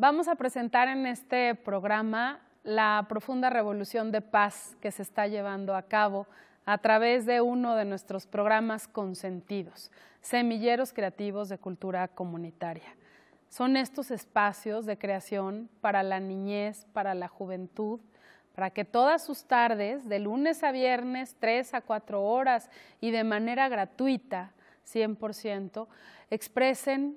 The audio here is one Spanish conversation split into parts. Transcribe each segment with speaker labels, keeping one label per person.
Speaker 1: Vamos a presentar en este programa la profunda revolución de paz que se está llevando a cabo a través de uno de nuestros programas consentidos, Semilleros Creativos de Cultura Comunitaria. Son estos espacios de creación para la niñez, para la juventud, para que todas sus tardes, de lunes a viernes, 3 a 4 horas y de manera gratuita, 100%, expresen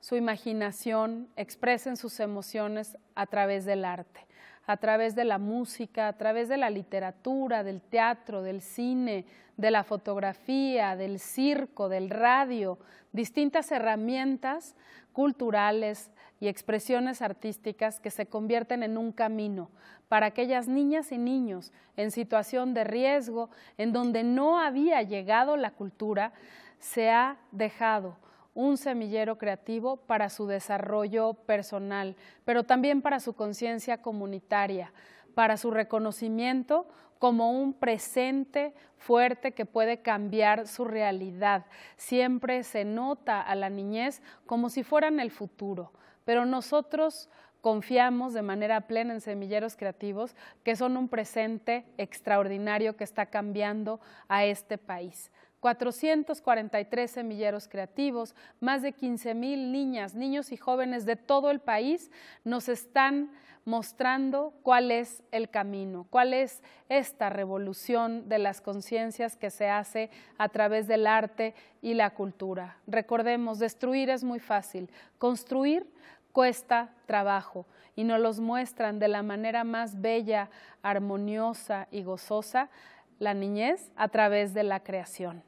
Speaker 1: su imaginación, expresen sus emociones a través del arte, a través de la música, a través de la literatura, del teatro, del cine, de la fotografía, del circo, del radio, distintas herramientas culturales y expresiones artísticas que se convierten en un camino para aquellas niñas y niños en situación de riesgo, en donde no había llegado la cultura, se ha dejado un semillero creativo para su desarrollo personal, pero también para su conciencia comunitaria, para su reconocimiento como un presente fuerte que puede cambiar su realidad. Siempre se nota a la niñez como si fueran el futuro, pero nosotros confiamos de manera plena en semilleros creativos que son un presente extraordinario que está cambiando a este país. 443 semilleros creativos, más de 15 mil niñas, niños y jóvenes de todo el país nos están mostrando cuál es el camino, cuál es esta revolución de las conciencias que se hace a través del arte y la cultura. Recordemos, destruir es muy fácil, construir cuesta trabajo y nos los muestran de la manera más bella, armoniosa y gozosa la niñez a través de la creación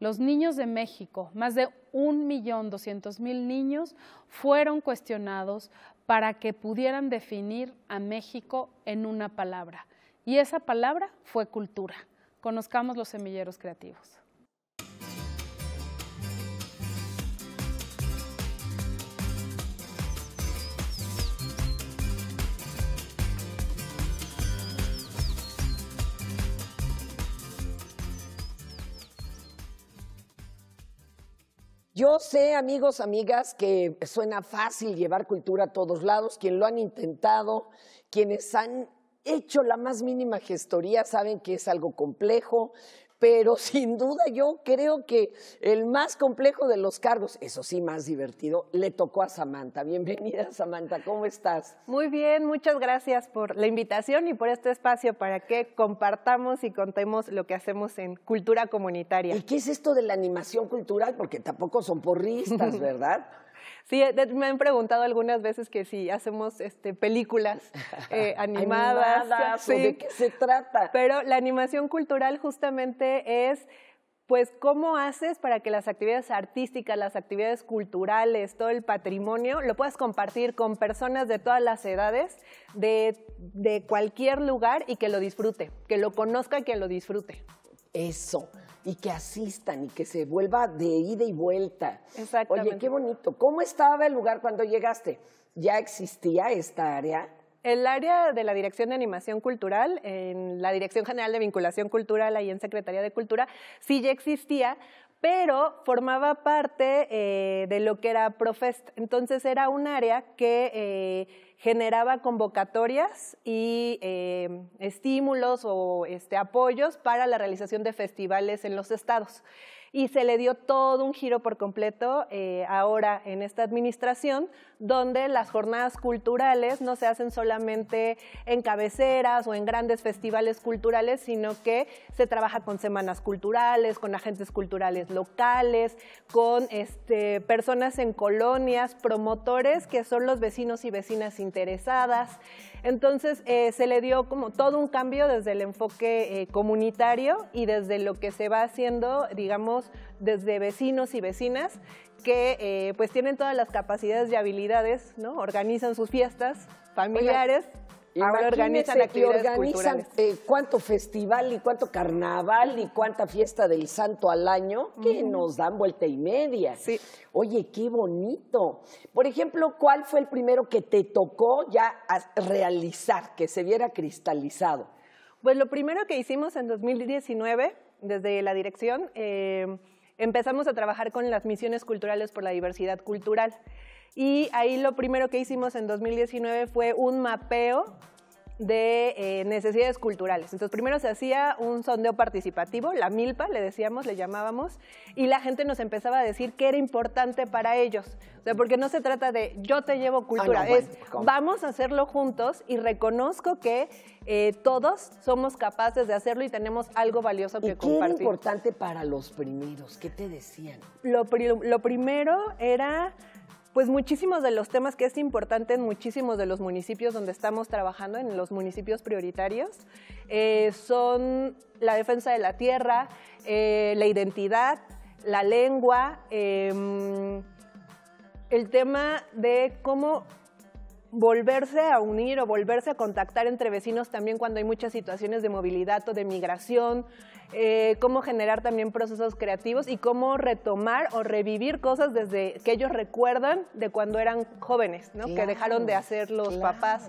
Speaker 1: los niños de México, más de 1.200.000 niños, fueron cuestionados para que pudieran definir a México en una palabra. Y esa palabra fue cultura. Conozcamos los semilleros creativos.
Speaker 2: Yo sé, amigos, amigas, que suena fácil llevar cultura a todos lados. Quien lo han intentado, quienes han hecho la más mínima gestoría saben que es algo complejo, pero sin duda yo creo que el más complejo de los cargos, eso sí, más divertido, le tocó a Samantha. Bienvenida,
Speaker 3: Samantha, ¿cómo estás? Muy bien, muchas gracias por la invitación y por este espacio para que compartamos y contemos lo que hacemos en cultura comunitaria. ¿Y qué es esto de la animación cultural? Porque tampoco son porristas, ¿verdad? Sí, eh, me han preguntado algunas veces que si hacemos este, películas eh, animadas. ¿De qué se trata? Pero la animación cultural justamente es pues cómo haces para que las actividades artísticas, las actividades culturales, todo el patrimonio, lo puedas compartir con personas de todas las edades, de, de cualquier lugar y que lo disfrute, que lo conozca y que lo disfrute.
Speaker 2: Eso y que asistan y que se vuelva de ida y vuelta. Oye, qué bonito. ¿Cómo estaba el lugar cuando llegaste? ¿Ya existía esta área?
Speaker 3: El área de la Dirección de Animación Cultural, en la Dirección General de Vinculación Cultural, y en Secretaría de Cultura, sí ya existía, pero formaba parte eh, de lo que era Profest. Entonces era un área que eh, generaba convocatorias y eh, estímulos o este, apoyos para la realización de festivales en los estados. Y se le dio todo un giro por completo ahora en esta administración donde las jornadas culturales no se hacen solamente en cabeceras o en grandes festivales culturales, sino que se trabaja con semanas culturales, con agentes culturales locales, con este, personas en colonias, promotores que son los vecinos y vecinas interesadas. Entonces eh, se le dio como todo un cambio desde el enfoque eh, comunitario y desde lo que se va haciendo, digamos, desde vecinos y vecinas que eh, pues tienen todas las capacidades y habilidades, ¿no? Organizan sus fiestas familiares. Oiga, ahora organizan actividades organizan
Speaker 2: eh, cuánto festival y cuánto carnaval y cuánta fiesta del santo al año que nos dan vuelta y media. Sí. Oye, qué bonito. Por ejemplo, ¿cuál fue el primero que te tocó ya realizar, que se viera cristalizado?
Speaker 3: Pues lo primero que hicimos en 2019, desde la dirección, eh, empezamos a trabajar con las misiones culturales por la diversidad cultural. Y ahí lo primero que hicimos en 2019 fue un mapeo de eh, necesidades culturales. Entonces, primero se hacía un sondeo participativo, la milpa, le decíamos, le llamábamos, y la gente nos empezaba a decir qué era importante para ellos. O sea, porque no se trata de yo te llevo ah, cultura, es vamos a hacerlo juntos y reconozco que eh, todos somos capaces de hacerlo y tenemos algo valioso que qué compartir. importante
Speaker 2: para los primeros? ¿Qué te decían?
Speaker 3: lo primero era pues muchísimos de los temas que es importante en muchísimos de los municipios donde estamos trabajando, en los municipios prioritarios, eh, son la defensa de la tierra, eh, la identidad, la lengua, em, el tema de cómo volverse a unir o volverse a contactar entre vecinos también cuando hay muchas situaciones de movilidad o de migración, eh, cómo generar también procesos creativos y cómo retomar o revivir cosas desde que ellos recuerdan de cuando eran jóvenes, que dejaron de hacer los papás.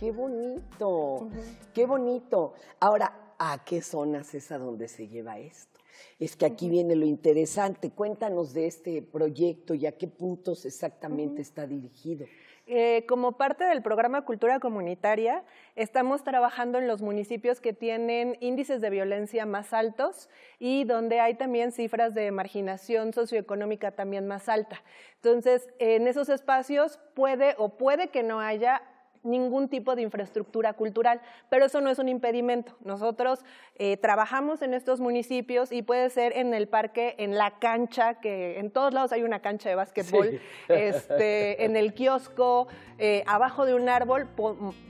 Speaker 2: Qué bonito,
Speaker 3: qué bonito.
Speaker 2: Ahora, ¿a qué zonas es a donde se lleva esto? es que aquí viene lo interesante. Cuéntanos de este proyecto y a qué puntos exactamente está dirigido.
Speaker 3: Eh, como parte del programa Cultura Comunitaria, estamos trabajando en los municipios que tienen índices de violencia más altos y donde hay también cifras de marginación socioeconómica también más alta. Entonces, en esos espacios puede o puede que no haya ningún tipo de infraestructura cultural, pero eso no es un impedimento. Nosotros eh, trabajamos en estos municipios y puede ser en el parque, en la cancha, que en todos lados hay una cancha de básquetbol, este, en el kiosco, eh, abajo de un árbol,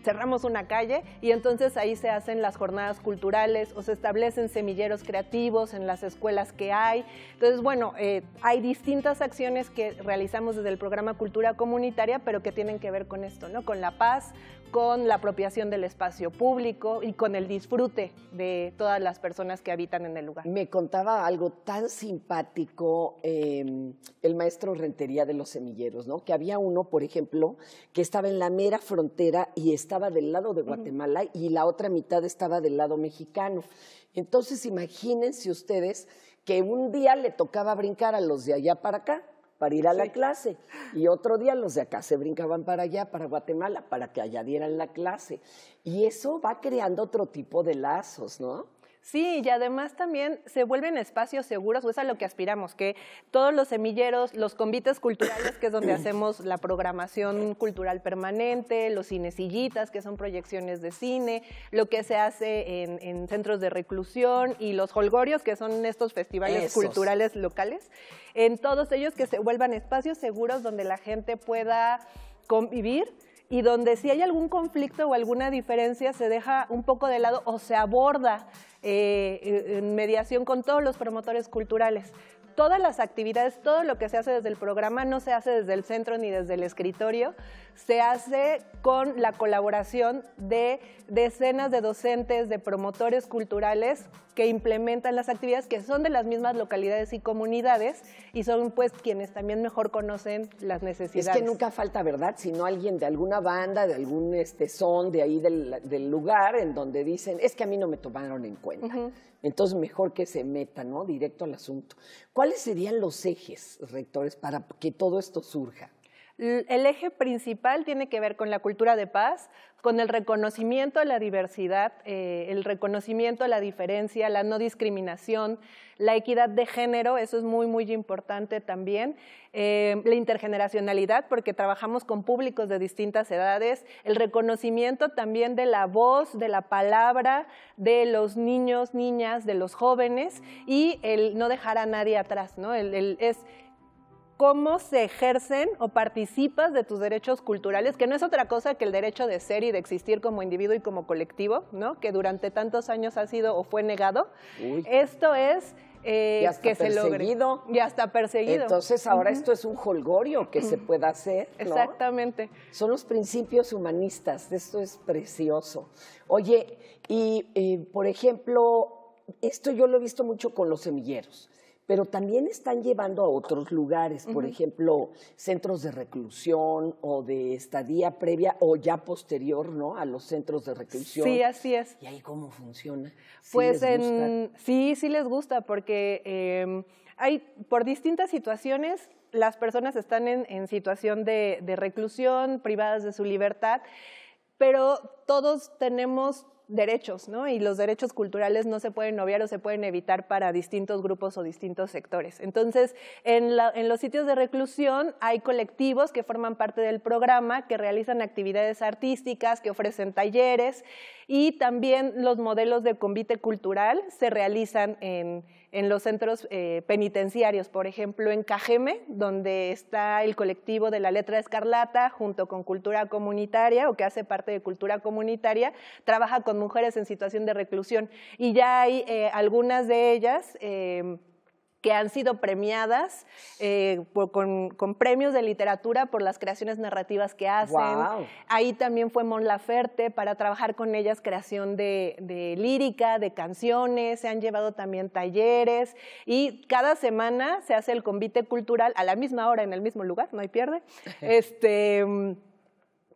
Speaker 3: cerramos una calle y entonces ahí se hacen las jornadas culturales o se establecen semilleros creativos en las escuelas que hay. Entonces, bueno, eh, hay distintas acciones que realizamos desde el programa Cultura Comunitaria, pero que tienen que ver con esto, ¿no? Con la paz con la apropiación del espacio público y con el disfrute de todas las personas que habitan en el lugar. Me
Speaker 2: contaba algo tan simpático em, el maestro Rentería de los Semilleros, ¿no? Que había uno, por ejemplo, que estaba en la mera frontera y estaba del lado de Guatemala y la otra mitad estaba del lado mexicano. Entonces, imagínense ustedes que un día le tocaba brincar a los de allá para acá para ir a la clase. Y otro día los de acá se brincaban para allá, para Guatemala, para que allá dieran la clase. Y eso va creando otro tipo de lazos, ¿no?
Speaker 3: Sí, y además también se vuelven espacios seguros, o es a lo que aspiramos, que todos los semilleros, los convites culturales, que es donde hacemos la programación cultural permanente, los cinecillitas, que son proyecciones de cine, lo que se hace en, centros de reclusión y los holgorios, que son estos festivales culturales locales, en todos ellos que se vuelvan espacios seguros donde la gente pueda convivir y donde si hay algún conflicto o alguna diferencia se deja un poco de lado o se aborda eh, en mediación con todos los promotores culturales todas las actividades, todo lo que se hace desde el programa no se hace desde el centro ni desde el escritorio, se hace con la colaboración de decenas de docentes, de promotores culturales que implementan las actividades que son de las mismas localidades y comunidades y son pues quienes también mejor conocen las necesidades. Es que nunca falta, ¿verdad? sino
Speaker 2: alguien de alguna banda, de algún este, son de ahí del, lugar en donde dicen, es que a mí no me tomaron en cuenta. Entonces, mejor que se meta, ¿no? Directo al asunto. ¿Cuáles serían los ejes rectores para que todo esto surja?
Speaker 3: El eje principal tiene que ver con la cultura de paz, con el reconocimiento a la diversidad, eh, el reconocimiento a la diferencia, la no discriminación, la equidad de género, eso es muy, muy importante también, eh, la intergeneracionalidad, porque trabajamos con públicos de distintas edades, el reconocimiento también de la voz, de la palabra, de los niños, niñas, de los jóvenes y el no dejar a nadie atrás, ¿no? es cómo se ejercen o participas de tus derechos culturales, que no es otra cosa que el derecho de ser y de existir como individuo y como colectivo, ¿no? Que durante tantos años ha sido o fue negado. Esto es eh, que se logre. Ya está perseguido. Entonces ahora esto
Speaker 2: es un holgorio que se pueda hacer.
Speaker 3: Exactamente.
Speaker 2: Son los principios humanistas, esto es precioso. Oye, y por ejemplo, esto yo lo he visto mucho con los semilleros pero también están llevando a otros lugares, por ejemplo, centros de reclusión o de estadía previa o ya posterior, ¿no? A los centros de reclusión. Sí,
Speaker 3: así es. ¿Y ahí cómo
Speaker 2: funciona? pues
Speaker 3: sí, sí les gusta porque em, hay por distintas situaciones las personas están en, situación de, de reclusión, privadas de su libertad, pero todos tenemos derechos, ¿no? Y los derechos culturales no se pueden obviar o se pueden evitar para distintos grupos o distintos sectores. Entonces, en, en los sitios de reclusión hay colectivos que forman parte del programa, que realizan actividades artísticas, que ofrecen talleres y también los modelos de convite cultural se realizan en en los centros eh, penitenciarios, por ejemplo, en Cajeme, donde está el colectivo de la letra escarlata junto con Cultura Comunitaria o que hace parte de Cultura Comunitaria, trabaja con mujeres en situación de reclusión y ya hay eh, algunas de ellas. Eh, que han sido premiadas eh, con, premios de literatura por las creaciones narrativas que hacen. Ahí también fue Mon Laferte para trabajar con ellas creación de, de, lírica, de canciones, se han llevado también talleres y cada semana se hace el convite cultural a la misma hora en el mismo lugar, no hay pierde. este mm,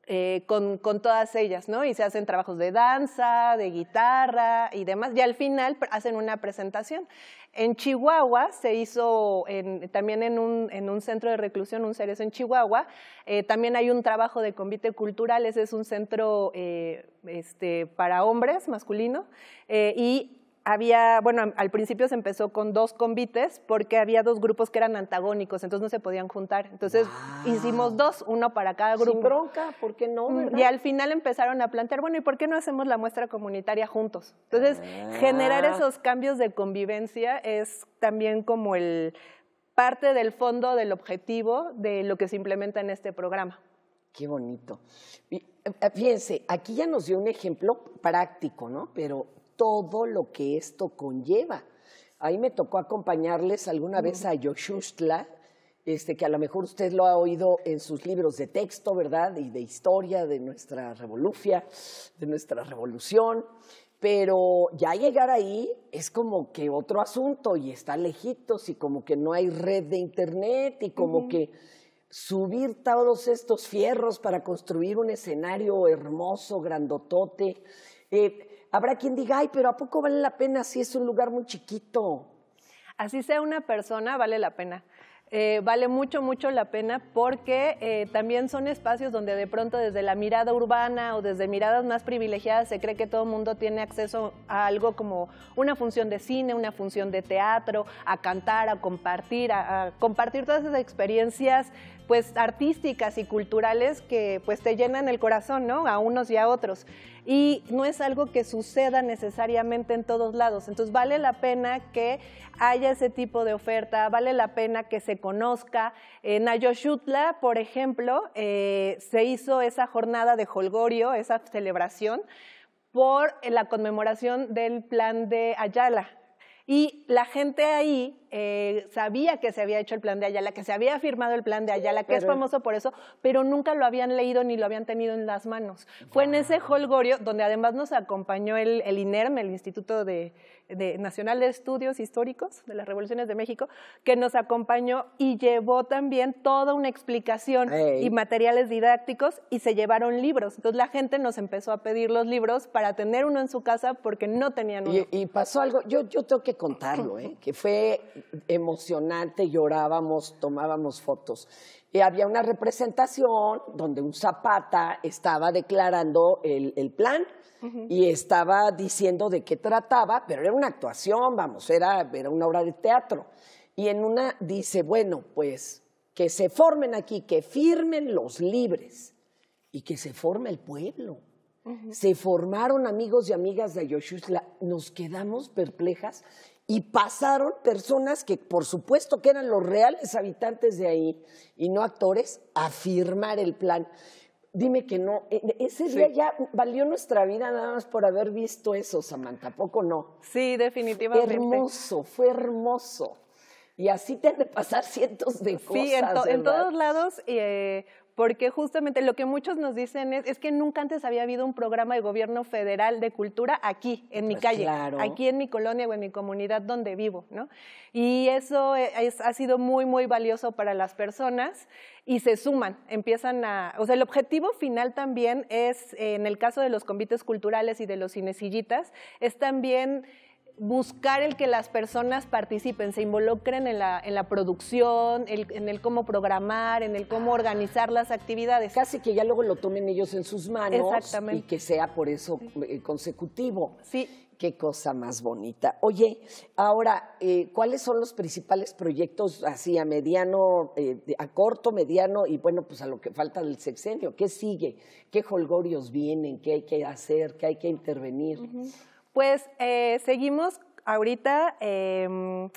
Speaker 3: eh, con, todas ellas, ¿no? Y se hacen trabajos de danza, de guitarra y demás, y al final hacen una presentación. En Chihuahua se hizo, también en un, centro de reclusión, un Ceres en Chihuahua, eh, también hay un trabajo de convite cultural, ese es un centro eh, este, para hombres masculino, y había, bueno, em, al principio se empezó con dos convites porque había dos grupos que eran antagónicos, entonces no se podían juntar. Entonces hicimos dos, uno para cada grupo. Sin bronca, ¿por qué no? Mm, y al final empezaron a plantear, bueno, ¿y por qué no hacemos la muestra comunitaria juntos? Entonces, generar ah. esos cambios de convivencia es también como el parte del fondo del objetivo de lo que se implementa en este programa.
Speaker 2: Qué bonito. Eh, fíjense, aquí ya nos dio un ejemplo práctico, ¿no? Pero todo lo que esto conlleva. Ahí me tocó acompañarles alguna vez a Yoshustla, este, que a lo mejor usted lo ha oído en sus libros de texto, ¿verdad? Y de historia de nuestra revolución, de nuestra revolución. Pero ya llegar ahí es como que otro asunto y está lejitos y como que no hay red de internet y como que subir todos estos fierros para construir un escenario hermoso, grandotote. Eh, habrá quien diga, ay, pero ¿a poco vale la pena si es un lugar muy chiquito?
Speaker 3: Así sea una persona, vale la pena. Eh, vale mucho, mucho la pena porque eh, también son espacios donde de pronto desde la mirada urbana o desde miradas más privilegiadas se cree que todo el mundo tiene acceso a algo como una función de cine, una función de teatro, a cantar, a compartir, a compartir todas esas experiencias pues artísticas y culturales que pues te llenan el corazón, ¿no? A unos y a otros. Y no es algo que suceda necesariamente en todos lados. Entonces vale la pena que haya ese tipo de oferta, vale la pena que se conozca. En Ayoshutla, por ejemplo, eh, se hizo esa jornada de holgorio, esa celebración, por la conmemoración del plan de Ayala. Y la gente ahí eh, sabía que se había hecho el plan de Ayala, que se había firmado el plan de Ayala, que es famoso por eso, pero nunca lo habían leído ni lo habían tenido en las manos. Fue en ese holgorio donde además nos acompañó el, INERM, el Instituto de, Nacional de Estudios Históricos de las Revoluciones de México, que nos acompañó y llevó también toda una explicación y materiales didácticos y se llevaron libros. Entonces la gente nos empezó a pedir los libros para tener uno en su casa porque no tenían uno.
Speaker 2: Y, y pasó algo, yo, yo tengo que contarlo, ¿eh? que fue emocionante, llorábamos, tomábamos fotos. Y había una representación donde un zapata estaba declarando el, plan y estaba diciendo de qué trataba, pero era una actuación, vamos, era, una obra de teatro. Y en una dice, bueno, pues que se formen aquí, que firmen los libres y que se forme el pueblo. Se formaron amigos y amigas de Ayoshusla. nos quedamos perplejas y pasaron personas que por supuesto que eran los reales habitantes de ahí y no actores a firmar el plan. Dime que no, e, e, ese día ya valió nuestra vida nada más por haber visto eso, Samantha, poco no.
Speaker 3: Sí, definitivamente. hermoso,
Speaker 2: fue hermoso. Y así te han de pasar cientos de cosas. Sí, en, en todos
Speaker 3: lados. Eh, porque justamente lo que muchos nos dicen es, que nunca antes había habido un programa de gobierno federal de cultura aquí, en mi pues calle, aquí en mi colonia o en mi comunidad donde vivo, ¿no? Y eso e, ha sido muy, muy valioso para las personas y se suman, empiezan a, o sea, el objetivo final también es, en el caso de los convites culturales y de los cinecillitas, es también buscar el que las personas participen, se involucren en la, en la producción, en el cómo programar, en el cómo organizar las actividades. Casi que ya luego lo tomen ellos en sus manos y que
Speaker 2: sea por eso eh, consecutivo. Sí. Qué cosa más bonita. Oye, ahora, eh, ¿cuáles son los principales proyectos así a mediano, eh, a corto, mediano y bueno, pues a lo que falta del sexenio? ¿Qué sigue? ¿Qué holgorios vienen? ¿Qué hay que hacer? ¿Qué hay que intervenir?
Speaker 3: Pues eh, seguimos ahorita em,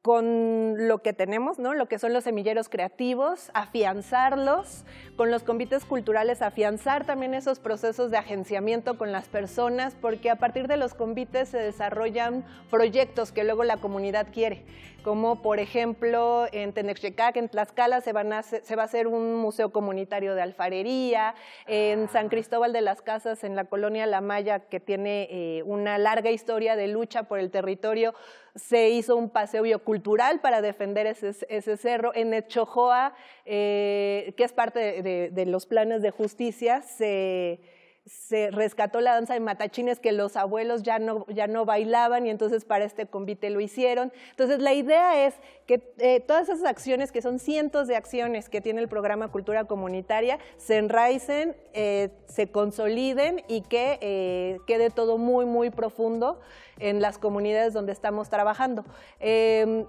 Speaker 3: con lo que tenemos, ¿no? Lo que son los semilleros creativos, afianzarlos, con los convites culturales, afianzar también esos procesos de agenciamiento con las personas, porque a partir de los convites se desarrollan proyectos que luego la comunidad quiere como por ejemplo en Tenexchicac en Tlaxcala, se, va a hacer un museo comunitario de alfarería, en ah. San Cristóbal de las Casas, en la colonia La Maya, que tiene eh, una larga historia de lucha por el territorio, se hizo un paseo biocultural para defender ese, cerro. En Echojoa, eh, que es parte de los planes de justicia, se se rescató la danza de matachines que los abuelos ya no, ya no bailaban y entonces para este convite lo hicieron. Entonces la idea es que eh, todas esas acciones, que son cientos de acciones que tiene el programa Cultura Comunitaria, se enraicen, eh, se consoliden y que eh, quede todo muy, muy profundo en las comunidades donde estamos trabajando.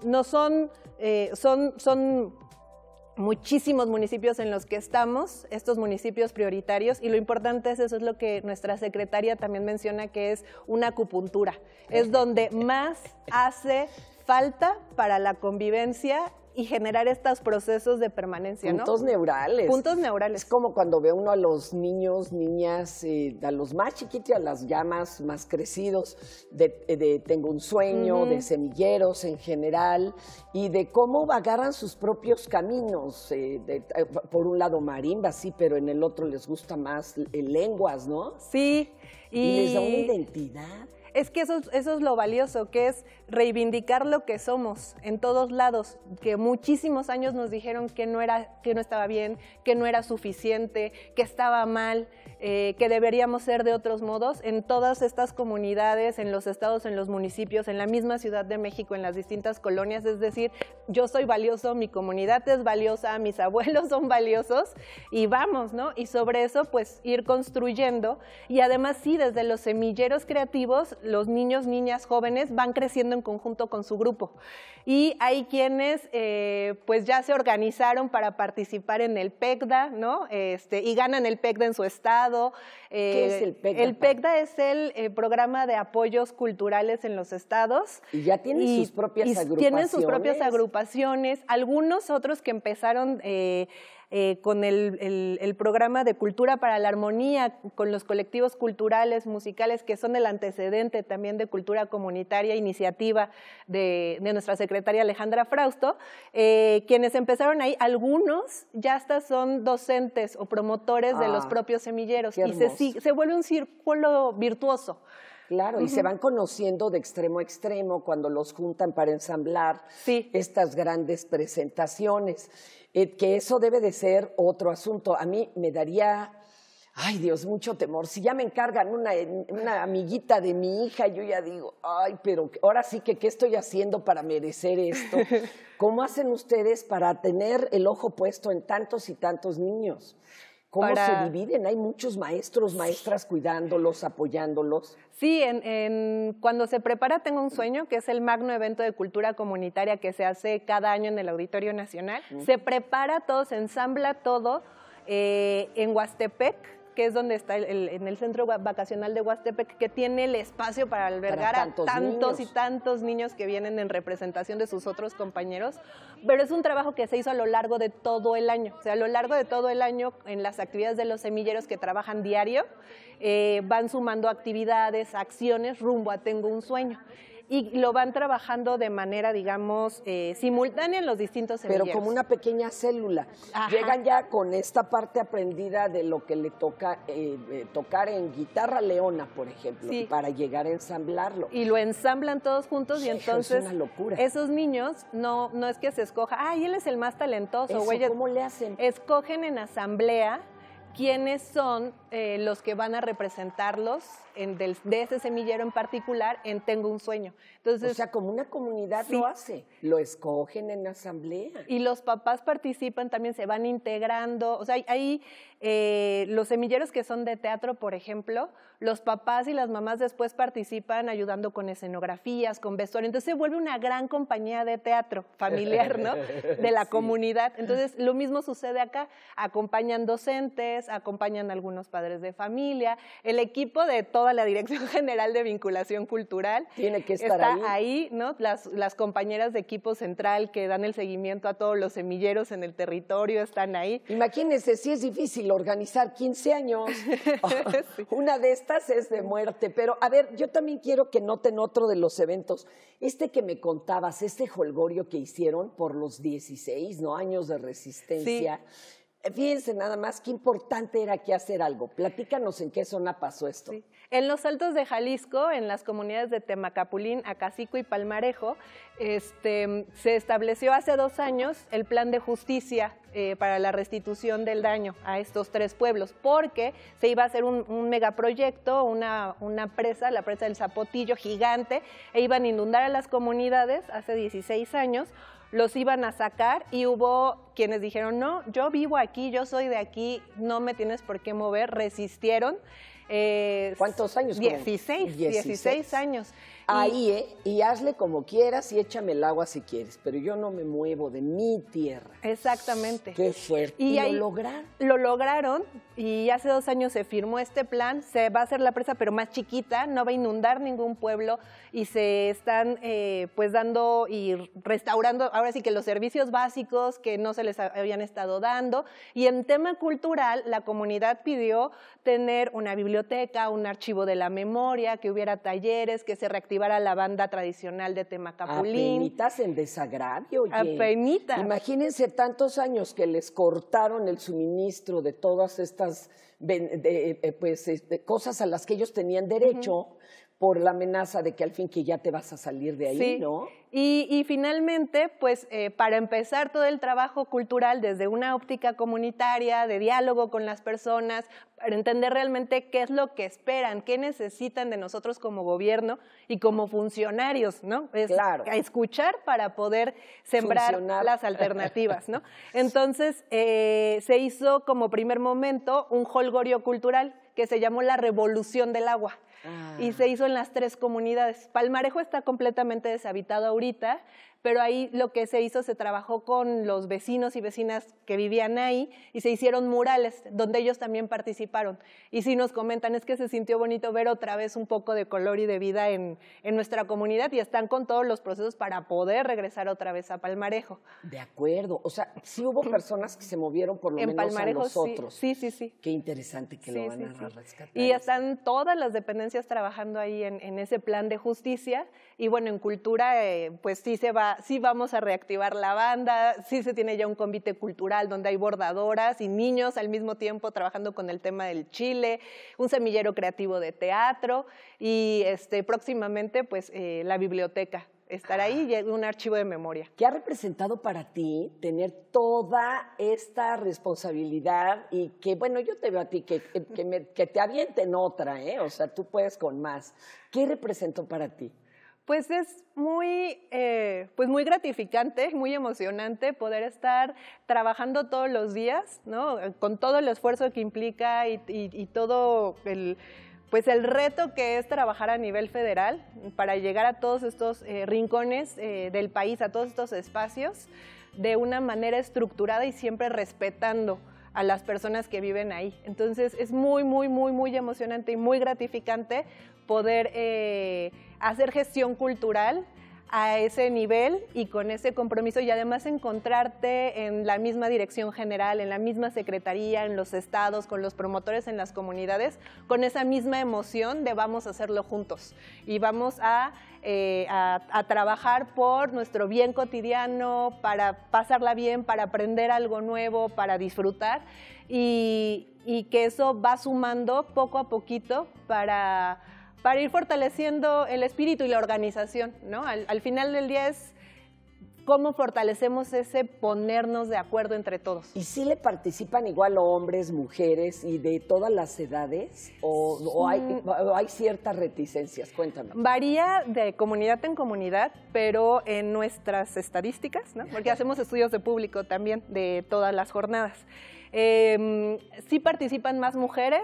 Speaker 3: no son, son, son muchísimos municipios en los que estamos, estos municipios prioritarios, y lo importante es eso, es lo que nuestra secretaria también menciona, que es una acupuntura, es donde más hace falta para la convivencia y generar estos procesos de permanencia. Puntos neurales. Puntos neurales. Es como
Speaker 2: cuando ve uno a los niños, niñas, eh, a los más chiquitos a las llamas más, crecidos, de, Tengo un sueño, de semilleros en general, y de cómo vagaran sus propios caminos. Eh, eh, por un lado marimba, sí, pero en el otro les gusta más eh, lenguas, ¿no? Sí. Y, y les da una identidad
Speaker 3: es que eso, es lo valioso, que es reivindicar lo que somos en todos lados, que muchísimos años nos dijeron que no, era, que no estaba bien, que no era suficiente, que estaba mal. Eh, que deberíamos ser de otros modos en todas estas comunidades, en los estados, en los municipios, en la misma Ciudad de México, en las distintas colonias. Es decir, yo soy valioso, mi comunidad es valiosa, mis abuelos son valiosos y vamos, ¿no? Y sobre eso, pues ir construyendo. Y además, sí, desde los semilleros creativos, los niños, niñas, jóvenes van creciendo en conjunto con su grupo. Y hay quienes, eh, pues ya se organizaron para participar en el PECDA, ¿no? Este, y ganan el PECDA en su estado eh, es el PECDA? es el eh, programa de apoyos culturales en los estados. Y ya tienen sus propias agrupaciones. Tienen sus propias agrupaciones. Algunos otros que empezaron eh, eh, con el, el, programa de Cultura para la Armonía, con los colectivos culturales, musicales, que son el antecedente también de Cultura Comunitaria, iniciativa de, nuestra secretaria Alejandra Frausto, eh, quienes empezaron ahí, algunos ya hasta son docentes o promotores de los ah, propios semilleros y se, vuelve un círculo virtuoso. Claro, y se van
Speaker 2: conociendo de extremo a extremo cuando los juntan para ensamblar estas grandes presentaciones. Eh, que eso debe de ser otro asunto. A mí me daría, ay Dios, mucho temor. Si ya me encargan una, una amiguita de mi hija, yo ya digo, ay, pero ahora sí que qué estoy haciendo para merecer esto. ¿Cómo hacen ustedes para tener el ojo puesto en tantos y tantos niños? ¿Cómo se dividen? Hay muchos maestros, maestras cuidándolos, apoyándolos.
Speaker 3: Sí, en, cuando se prepara Tengo un Sueño, que es el magno evento de cultura comunitaria que se hace cada año en el Auditorio Nacional, se prepara todo, se ensambla todo eh, en Huastepec que es donde está el, en el centro vacacional de Huastepec, que tiene el espacio para albergar a tantos y tantos niños que vienen en representación de sus otros compañeros. Pero es un trabajo que se hizo a lo largo de todo el año. O sea, a lo largo de todo el año, en las actividades de los semilleros que trabajan diario, eh, van sumando actividades, acciones rumbo a Tengo un Sueño y lo van trabajando de manera, digamos, eh, simultánea en los distintos semilleros. Pero como una
Speaker 2: pequeña célula. Llegan
Speaker 3: ya con esta parte aprendida
Speaker 2: de lo que le toca eh, eh, tocar en guitarra leona, por ejemplo, para llegar a
Speaker 3: ensamblarlo. Y lo ensamblan todos juntos y entonces esos niños no, no es que se escoja, ay, él es el más talentoso. Eso, o ¿Cómo le hacen? Escogen en asamblea quiénes son eh, los que van a representarlos de ese semillero en particular en Tengo un Sueño. Entonces, o sea, como una comunidad lo hace,
Speaker 2: lo escogen
Speaker 3: en asamblea. Y los papás participan, también se van integrando, o sea, ahí eh, los semilleros que son de teatro, por ejemplo, los papás y las mamás después participan ayudando con escenografías, con vestuario. Entonces se vuelve una gran compañía de teatro familiar, ¿no? De la comunidad. Entonces lo mismo sucede acá. Acompañan docentes, acompañan algunos padres de familia, el equipo de toda la Dirección General de Vinculación Cultural. está ahí. ¿no? Las, compañeras de equipo central que dan el seguimiento a todos los semilleros en el territorio están ahí.
Speaker 2: Imagínense, sí es difícil organizar 15 años.
Speaker 3: Una
Speaker 2: de estas es de muerte. Pero a ver, yo también quiero que noten otro de los eventos. Este que me contabas, este holgorio que hicieron por los 16 ¿no? años de resistencia. Eh, fíjense nada más qué importante era que hacer algo. Platícanos en qué zona pasó esto.
Speaker 3: En los altos de Jalisco, en las comunidades de Temacapulín, Acacico y Palmarejo, este, se estableció hace dos años el plan de justicia eh, para la restitución del daño a estos tres pueblos, porque se iba a hacer un, megaproyecto, una, una, presa, la presa del Zapotillo, gigante, e iban a inundar a las comunidades hace 16 años los iban a sacar y hubo quienes dijeron, no, yo vivo aquí, yo soy de aquí, no me tienes por qué mover, resistieron. Eh, ¿Cuántos años? Dieciséis, dieciséis años. Ahí, ¿eh?
Speaker 2: Y hazle como quieras y échame el agua si quieres, pero yo no me muevo de mi tierra.
Speaker 3: Exactamente. Qué
Speaker 2: fuerte. Y, lo
Speaker 3: lograron. Lo lograron y hace dos años se firmó este plan. Se va a hacer la presa, pero más chiquita, no va a inundar ningún pueblo y se están eh, pues dando y restaurando ahora sí que los servicios básicos que no se les habían estado dando. Y en tema cultural, la comunidad pidió tener una biblioteca, un archivo de la memoria, que hubiera talleres, que se reactivara a la banda tradicional de Temacapulín. Apenitas en desagravio, oye. Apenitas.
Speaker 2: Imagínense tantos años que les cortaron el suministro de todas estas eh, pues, este, cosas a las que ellos tenían derecho, por la amenaza de que al fin que ya te vas a salir de ahí, ¿no?
Speaker 3: Y, y, finalmente, pues eh, para empezar todo el trabajo cultural desde una óptica comunitaria, de diálogo con las personas, para entender realmente qué es lo que esperan, qué necesitan de nosotros como gobierno y como funcionarios, ¿no? Es claro. escuchar para poder sembrar las alternativas, ¿no? Entonces, eh, se hizo como primer momento un holgorio cultural que se llamó la Revolución del Agua. Y ah. se hizo en las tres comunidades. Palmarejo está completamente deshabitado ahorita pero ahí lo que se hizo, se trabajó con los vecinos y vecinas que vivían ahí y se hicieron murales donde ellos también participaron. Y si nos comentan, es que se sintió bonito ver otra vez un poco de color y de vida en, nuestra comunidad y están con todos los procesos para poder regresar otra vez a Palmarejo.
Speaker 2: De acuerdo, o sea, sí hubo personas que se movieron por lo menos Palmarejo, a nosotros. Sí, sí, sí. Qué interesante que lo van a rescatar. Y
Speaker 3: están todas las dependencias trabajando ahí en, ese plan de justicia y bueno, en cultura eh, pues sí se va sí vamos a reactivar la banda, sí se tiene ya un convite cultural donde hay bordadoras y niños al mismo tiempo trabajando con el tema del Chile, un semillero creativo de teatro y este, próximamente pues eh, la biblioteca estará ahí y ah. un archivo de memoria. ¿Qué ha representado para ti tener toda esta responsabilidad y que, bueno, yo
Speaker 2: te veo a ti, que, me, que te avienten otra, ¿eh? o sea, tú puedes con más. ¿Qué representó para ti?
Speaker 3: pues es muy, eh, pues muy gratificante, muy emocionante poder estar trabajando todos los días, ¿no? Con todo el esfuerzo que implica y, todo el pues el reto que es trabajar a nivel federal para llegar a todos estos eh, rincones eh, del país, a todos estos espacios, de una manera estructurada y siempre respetando a las personas que viven ahí. Entonces es muy, muy, muy, muy emocionante y muy gratificante poder hacer gestión cultural a ese nivel y con ese compromiso y además encontrarte en la misma dirección general, en la misma secretaría, en los estados, con los promotores en las comunidades, con esa misma emoción de vamos a hacerlo juntos y vamos a, eh, trabajar por nuestro bien cotidiano, para pasarla bien, para aprender algo nuevo, para disfrutar y que eso va sumando poco a poquito para para ir fortaleciendo el espíritu y la organización, ¿no? Al, final del día es cómo fortalecemos ese ponernos de acuerdo entre todos.
Speaker 2: ¿Y si le participan igual hombres, mujeres y de todas las edades? ¿O, mm. hay, ciertas reticencias? Cuéntame.
Speaker 3: Varía de comunidad en comunidad, pero en nuestras estadísticas, ¿no? porque hacemos estudios de público también de todas las jornadas. Eh, sí participan más mujeres,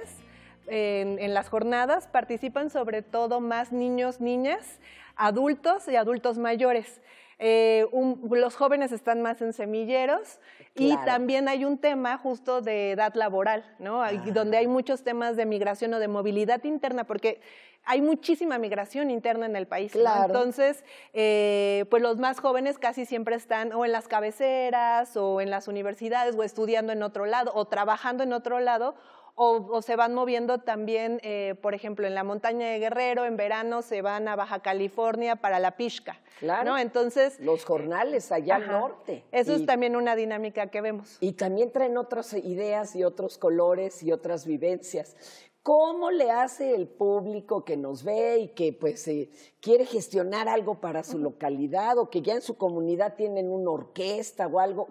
Speaker 3: en, las jornadas participan sobre todo más niños, niñas, adultos y adultos mayores. Eh, los jóvenes están más en semilleros y también hay un tema justo de edad laboral, ¿no? Ah. Donde hay muchos temas de migración o de movilidad interna, porque hay muchísima migración interna en el país. Entonces, eh, pues los más jóvenes casi siempre están o en las cabeceras o en las universidades o estudiando en otro lado o trabajando en otro lado o, se van moviendo también, eh, por ejemplo, en la montaña de Guerrero, en verano se van a Baja California para la pizca. Claro. Entonces. Los jornales allá al norte. Eso es también una dinámica que vemos.
Speaker 2: Y también traen otras ideas y otros colores y otras vivencias. ¿Cómo le hace el público que nos ve y que pues eh, quiere gestionar algo para su localidad o que ya en su comunidad tienen una orquesta o algo?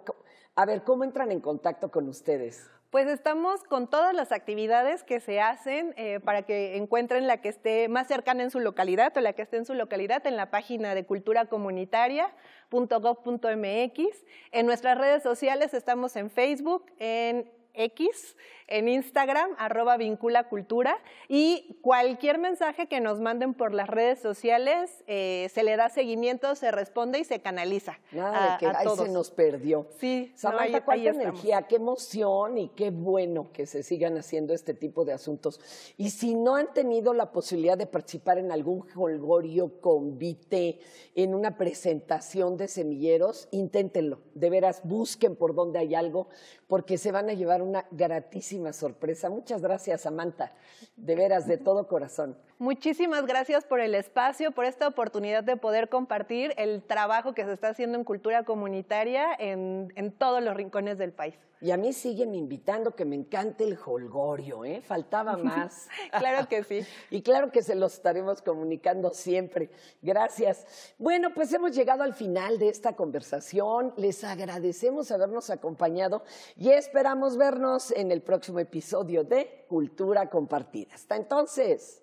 Speaker 2: A ver, ¿cómo entran en contacto con ustedes?
Speaker 3: Pues estamos con todas las actividades que se hacen eh, para que encuentren la que esté más cercana en su localidad o la que esté en su localidad en la página de culturacomunitaria.gov.mx. En nuestras redes sociales estamos en Facebook, en X, en Instagram, arroba Vincula y cualquier mensaje que nos manden por las redes sociales, eh, se le da seguimiento, se responde y se canaliza. Nada de que se nos
Speaker 2: perdió. Sí, Samantha, cuánta energía, qué emoción y qué bueno que se sigan haciendo este tipo de asuntos. Y si no han tenido la posibilidad de participar en algún jolgorio, convite, en una presentación de semilleros, inténtenlo. De veras, busquen por dónde hay algo, porque se van a llevar una gratísima sorpresa. Muchas gracias, Samantha, de veras, de todo corazón.
Speaker 3: Muchísimas gracias por el espacio, por esta oportunidad de poder compartir el trabajo que se está haciendo en cultura comunitaria en, en todos los rincones del país.
Speaker 2: Y a mí siguen invitando que me encante el holgorio, ¿eh? Faltaba más. claro que sí. y claro que se los estaremos comunicando siempre. Gracias. Bueno, pues hemos llegado al final de esta conversación. Les agradecemos habernos acompañado y esperamos vernos en el próximo episodio de Cultura Compartida. Hasta entonces.